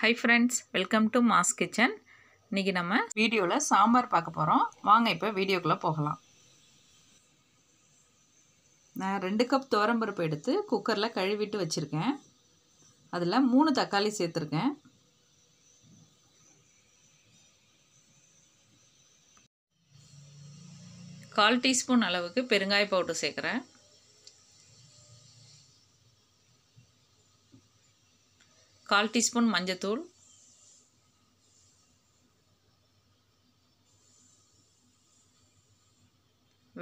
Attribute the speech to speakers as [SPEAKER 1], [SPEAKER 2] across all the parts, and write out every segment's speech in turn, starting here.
[SPEAKER 1] high friends welcome to mass kitchen இன்றைக்கி நம்ம வீடியோவில் சாம்பார் பார்க்க போகிறோம் வாங்க இப்போ வீடியோக்குள்ளே போகலாம் நான் ரெண்டு கப் துவரம்பருப்பு எடுத்து குக்கரில் கழுவிட்டு வச்சுருக்கேன் அதில் மூணு தக்காளி சேர்த்துருக்கேன் கால் டீஸ்பூன் அளவுக்கு பெருங்காய பவுடர் சேர்க்குறேன் கால் டீஸ்பூன் மஞ்சத்தூள்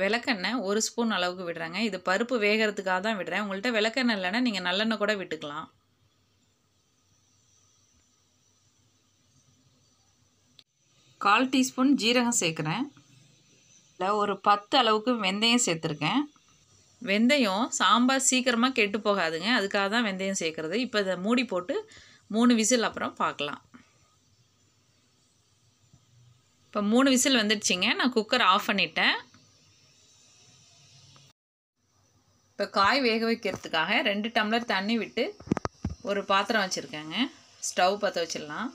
[SPEAKER 1] விளக்கெண்ணெய் ஒரு ஸ்பூன் அளவுக்கு விடுறேங்க இது பருப்பு வேகிறதுக்காக தான் விடுறேன் உங்கள்கிட்ட விளக்கெண்ணெய் இல்லைன்னா நீங்கள் நல்லெண்ணெய் கூட விட்டுக்கலாம் கால் டீஸ்பூன் ஜீரகம் சேர்க்குறேன் இல்லை ஒரு பத்து அளவுக்கு வெந்தயம் சேர்த்துருக்கேன் வெந்தயம் சாம்பார் சீக்கிரமாக கெட்டு போகாதுங்க அதுக்காக தான் வெந்தயம் சேர்க்குறது இப்போ இதை மூடி போட்டு மூணு விசில் அப்புறம் பார்க்கலாம் இப்போ மூணு விசில் வந்துடுச்சிங்க நான் குக்கர் ஆஃப் பண்ணிட்டேன் இப்போ காய் வேக வைக்கிறதுக்காக ரெண்டு டம்ளர் தண்ணி விட்டு ஒரு பாத்திரம் வச்சுருக்கேங்க ஸ்டவ் பற்ற வச்சிடலாம்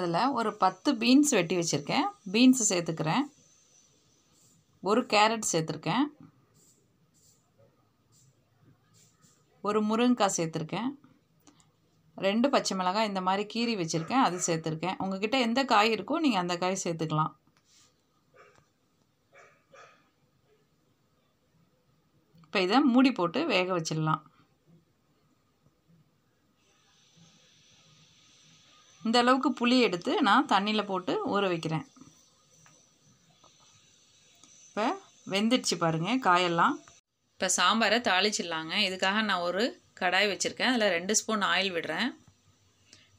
[SPEAKER 1] அதில் ஒரு பத்து பீன்ஸ் வெட்டி வச்சுருக்கேன் பீன்ஸு சேர்த்துக்கிறேன் ஒரு கேரட் சேர்த்துருக்கேன் ஒரு முருங்கைக்காய் சேர்த்துருக்கேன் ரெண்டு பச்சை மிளகாய் இந்த மாதிரி கீரி வச்சுருக்கேன் அது சேர்த்துருக்கேன் உங்ககிட்ட எந்த காய் இருக்கோ நீங்கள் அந்த காய் சேர்த்துக்கலாம் இப்போ இதை மூடி போட்டு வேக வச்சிடலாம் இந்த அளவுக்கு புளி எடுத்து நான் தண்ணியில் போட்டு ஊற வைக்கிறேன் இப்போ வெந்துடுச்சு பாருங்கள் காயெல்லாம் இப்போ சாம்பாரை தாளிச்சிடலாங்க இதுக்காக நான் ஒரு கடாய் வச்சுருக்கேன் அதில் ரெண்டு ஸ்பூன் ஆயில் விடுறேன்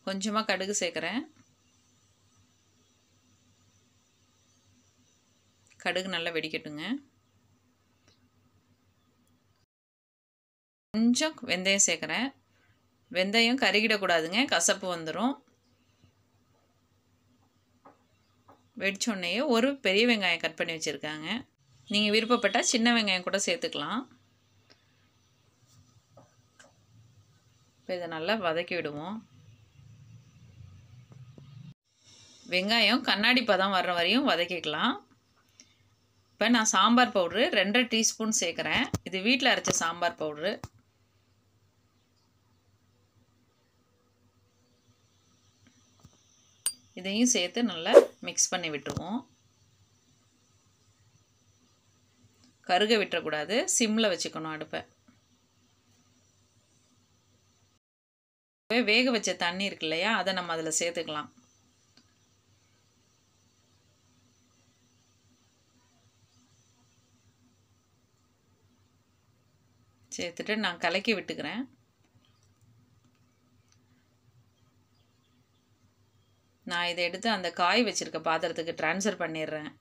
[SPEAKER 1] கொஞ்சமாக கடுகு சேர்க்குறேன் கடுகு நல்லா வெடிக்கட்டுங்க கொஞ்சம் வெந்தயம் சேர்க்குறேன் வெந்தயம் கருகிடக்கூடாதுங்க கசப்பு வந்துடும் வெடிச்சோடனேயே ஒரு பெரிய வெங்காயம் கட் பண்ணி வச்சுருக்காங்க நீங்கள் விருப்பப்பட்டால் சின்ன வெங்காயம் கூட சேர்த்துக்கலாம் இப்போ இதை நல்லா வதக்கி விடுவோம் வெங்காயம் கண்ணாடி பதம் வர்ற வரையும் வதக்கிக்கலாம் இப்போ நான் சாம்பார் பவுட்ரு ரெண்டரை டீஸ்பூன் சேர்க்குறேன் இது வீட்டில் அரைச்ச சாம்பார் பவுட்ரு இதையும் சேர்த்து நல்லா மிக்ஸ் பண்ணி விட்டுருவோம் கருக விட்டுறக்கூடாது சிம்மில் வச்சுக்கணும் அடுப்பை வேக வச்ச தண்ணி இருக்கு இல்லையா அதை நம்ம அதில் சேர்த்துக்கலாம் சேர்த்துட்டு நான் கலக்கி விட்டுக்கிறேன் நான் இதை எடுத்து அந்த காய் வச்சுருக்க பாத்திரத்துக்கு ட்ரான்ஸ்ஃபர் பண்ணிடுறேன்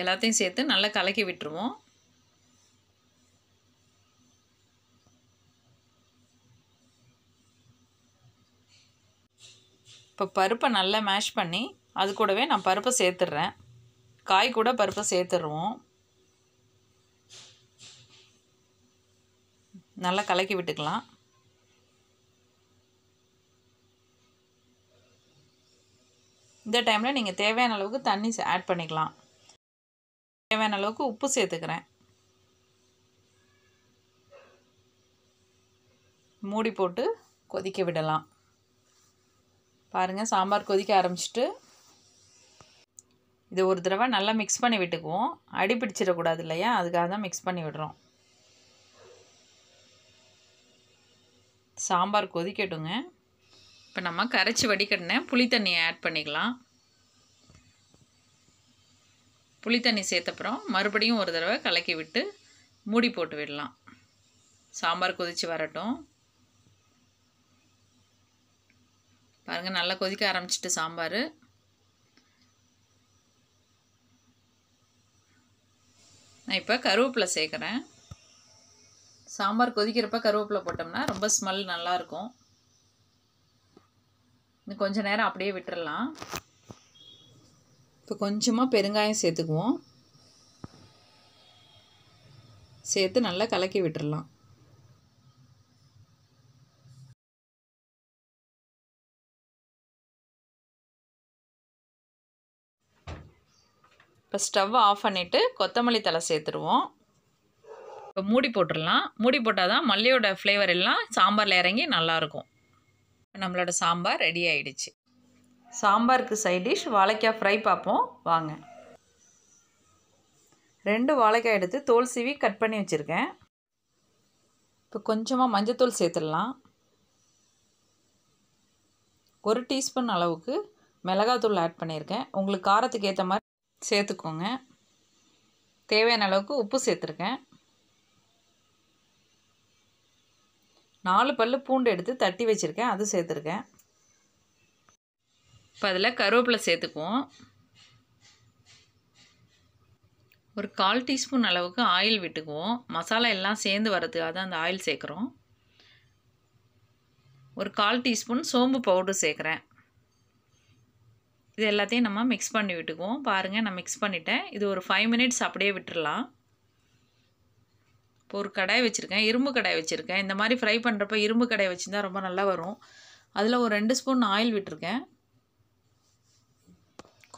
[SPEAKER 1] எல்லாத்தையும் சேர்த்து நல்லா கலக்கி விட்டுருவோம் இப்போ பருப்பை நல்லா மேஷ் பண்ணி அது கூடவே நான் பருப்பை சேர்த்துட்றேன் காய் கூட பருப்பு சேர்த்துருவோம் நல்லா கலக்கி விட்டுக்கலாம் இந்த டைமில் நீங்கள் தேவையான அளவுக்கு தண்ணி ஆட் பண்ணிக்கலாம் தேவையான அளவுக்கு உப்பு சேர்த்துக்கிறேன் மூடி போட்டு கொதிக்க விடலாம் பாருங்கள் சாம்பார் கொதிக்க ஆரம்பிச்சிட்டு இது ஒரு தடவை நல்லா மிக்ஸ் பண்ணி விட்டுக்குவோம் அடி பிடிச்சிடக்கூடாது இல்லையா அதுக்காக தான் மிக்ஸ் பண்ணி விடுறோம் சாம்பார் கொதிக்கட்டுங்க இப்போ நம்ம கரைச்சி வடிக்கட்டினேன் புளி தண்ணியை ஆட் பண்ணிக்கலாம் புளி தண்ணி சேர்த்தப்புறம் மறுபடியும் ஒரு தடவை கலக்கி விட்டு மூடி போட்டு விடலாம் சாம்பார் கொதித்து வரட்டும் பாருங்கள் நல்லா கொதிக்க ஆரம்பிச்சிட்டு சாம்பார் நான் இப்போ கருவேப்பிலை சேர்க்குறேன் சாம்பார் கொதிக்கிறப்ப கருவேப்பிலை போட்டோம்னா ரொம்ப ஸ்மெல் நல்லாயிருக்கும் இன்னும் கொஞ்சம் நேரம் அப்படியே விட்டுடலாம் இப்போ கொஞ்சமாக பெருங்காயம் சேர்த்துக்குவோம் சேர்த்து நல்லா கலக்கி விட்டுடலாம் இப்போ ஸ்டவ் ஆஃப் பண்ணிவிட்டு கொத்தமல்லி தலை சேர்த்துருவோம் இப்போ மூடி போட்டுடலாம் மூடி போட்டால் தான் மல்லியோட ஃப்ளேவர் எல்லாம் சாம்பாரில் இறங்கி நல்லாயிருக்கும் நம்மளோட சாம்பார் ரெடி ஆகிடுச்சு சாம்பாருக்கு சைட் டிஷ் வாழைக்காய் ஃப்ரை பார்ப்போம் வாங்க ரெண்டு வாழைக்காய் எடுத்து தோல் சீவி கட் பண்ணி வச்சுருக்கேன் இப்போ கொஞ்சமாக மஞ்சத்தூள் சேர்த்துடலாம் ஒரு டீஸ்பூன் அளவுக்கு மிளகாத்தூள் ஆட் பண்ணியிருக்கேன் உங்களுக்கு காரத்துக்கு ஏற்ற மாதிரி சேர்த்துக்கோங்க தேவையான அளவுக்கு உப்பு சேர்த்துருக்கேன் நாலு பல் பூண்டு எடுத்து தட்டி வச்சுருக்கேன் அது சேர்த்துருக்கேன் இப்போ அதில் கருவேப்பிலை சேர்த்துக்குவோம் ஒரு கால் டீஸ்பூன் அளவுக்கு ஆயில் விட்டுக்குவோம் மசாலா எல்லாம் சேர்ந்து வரதுக்காக தான் அந்த ஆயில் சேர்க்குறோம் ஒரு கால் டீஸ்பூன் சோம்பு பவுடர் சேர்க்குறேன் இது எல்லாத்தையும் நம்ம மிக்ஸ் பண்ணி விட்டுக்குவோம் பாருங்கள் நான் மிக்ஸ் பண்ணிட்டேன் இது ஒரு ஃபைவ் மினிட்ஸ் அப்படியே விட்டுடலாம் இப்போ ஒரு கடாய் வச்சுருக்கேன் இரும்பு கடாய் வச்சுருக்கேன் இந்த மாதிரி ஃப்ரை பண்ணுறப்ப இரும்பு கடாய் வச்சுருந்தா ரொம்ப நல்லா வரும் அதில் ஒரு ரெண்டு ஸ்பூன் ஆயில் விட்டுருக்கேன்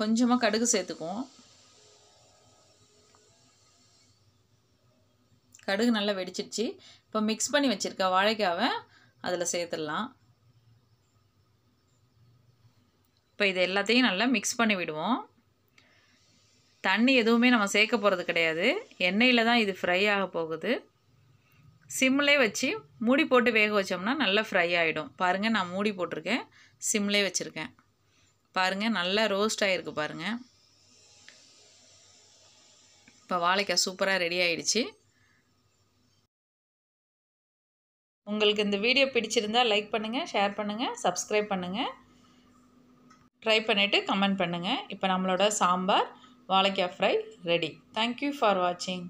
[SPEAKER 1] கொஞ்சமாக கடுகு சேர்த்துக்குவோம் கடுகு நல்லா வெடிச்சிடுச்சு இப்போ மிக்ஸ் பண்ணி வச்சுருக்கேன் வாழைக்காவை அதில் சேர்த்துடலாம் இப்போ இது எல்லாத்தையும் நல்லா மிக்ஸ் பண்ணி விடுவோம் தண்ணி எதுவுமே நம்ம சேர்க்க போகிறது கிடையாது எண்ணெயில் தான் இது ஃப்ரை ஆக போகுது சிம்லே வச்சு மூடி போட்டு வேக வச்சோம்னா நல்லா ஃப்ரை ஆகிடும் பாருங்கள் நான் மூடி போட்டிருக்கேன் சிம்லே வச்சுருக்கேன் பாருங்கள் நல்லா ரோஸ்ட் ஆகிருக்கு பாருங்கள் இப்போ வாழைக்காய் சூப்பராக ரெடி ஆகிடுச்சு உங்களுக்கு இந்த வீடியோ பிடிச்சிருந்தால் லைக் பண்ணுங்கள் ஷேர் பண்ணுங்கள் சப்ஸ்கிரைப் பண்ணுங்கள் ட்ரை பண்ணிவிட்டு கமெண்ட் பண்ணுங்கள் இப்போ நம்மளோட சாம்பார் வாழைக்காய் ஃப்ரை ரெடி தேங்க்யூ ஃபார் வாட்சிங்